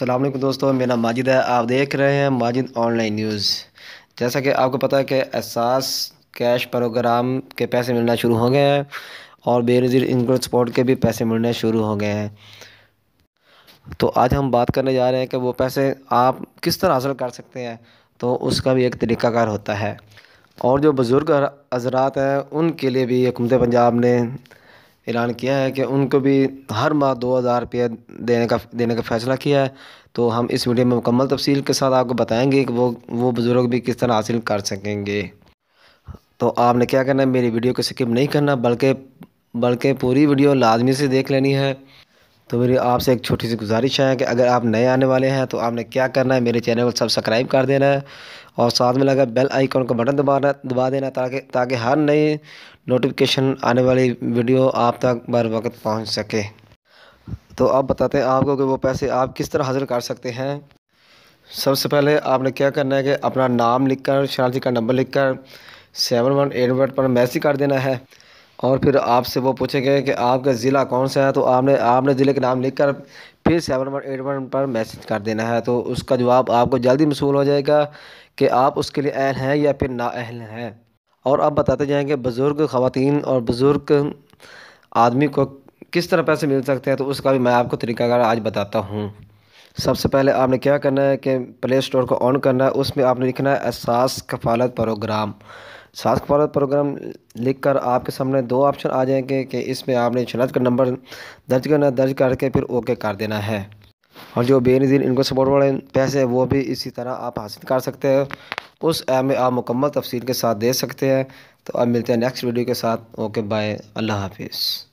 अल्लाम दोस्तों मेरा माजिद है आप देख रहे हैं माजिद ऑनलाइन न्यूज़ जैसा कि आपको पता है कि एहसास कैश प्रोग्राम के पैसे मिलना शुरू हो गए हैं और बेनजीर इनकम सपोर्ट के भी पैसे मिलने शुरू हो गए हैं तो आज हम बात करने जा रहे हैं कि वो पैसे आप किस तरह हासिल कर सकते हैं तो उसका भी एक तरीक़ाकार होता है और जो बुज़ुर्ग हजरात हैं उनके लिए भी हुकूमत पंजाब ने ऐलान किया है कि उनको भी हर माह दो हज़ार रुपये देने का देने का फ़ैसला किया है तो हम इस वीडियो में मुकम्मल तफसील के साथ आपको बताएँगे कि वो वो बुज़ुर्ग भी किस तरह हासिल कर सकेंगे तो आपने क्या करना है मेरी वीडियो को स्किप नहीं करना बल्कि बल्कि पूरी वीडियो लाजमी से देख लेनी है तो मेरी आपसे एक छोटी सी गुजारिश है कि अगर आप नए आने वाले हैं तो आपने क्या करना है मेरे चैनल को सब्सक्राइब कर देना है और साथ में लगा बेल आइकॉन का बटन दबाना दबा देना ताकि ताकि हर नई नोटिफिकेशन आने वाली वीडियो आप तक बर वक्त पहुँच सके तो अब बताते हैं आपको कि वो पैसे आप किस तरह हासिल कर सकते हैं सबसे पहले आपने क्या करना है कि अपना नाम लिखकर शरारती का नंबर लिखकर सेवन वन एट वन पर मैसेज कर देना है और फिर आपसे वो पूछेंगे कि आपका ज़िला कौन सा है तो आपने आपने ज़िले के नाम लिख कर फिर सेवन वन एट वन पर मैसेज कर देना है तो उसका जवाब आपको जल्दी मसूल हो जाएगा कि आप उसके लिए अहल हैं या फिर ना अहल हैं और आप बताते जाएंगे बुज़ुर्ग ख़वान और बुज़ुर्ग आदमी को किस तरह पैसे मिल सकते हैं तो उसका भी मैं आपको तरीकाकार आज बताता हूँ सबसे पहले आपने क्या करना है कि प्ले स्टोर को ऑन करना है उसमें आपने लिखना है एहसास कफालत प्रोग्राम सास्क भारत प्रोग्राम लिखकर आपके सामने दो ऑप्शन आ जाएंगे कि इसमें आपने शनाख्त का नंबर दर्ज करना दर्ज करके फिर ओके कर देना है और जो बेनजीर इनको सपोर्ट वाले पैसे वो भी इसी तरह आप हासिल कर सकते हैं उस ऐप में आप मुकम्मल तफसील के साथ दे सकते हैं तो अब मिलते हैं नेक्स्ट वीडियो के साथ ओके बाय अल्लाह हाफिज़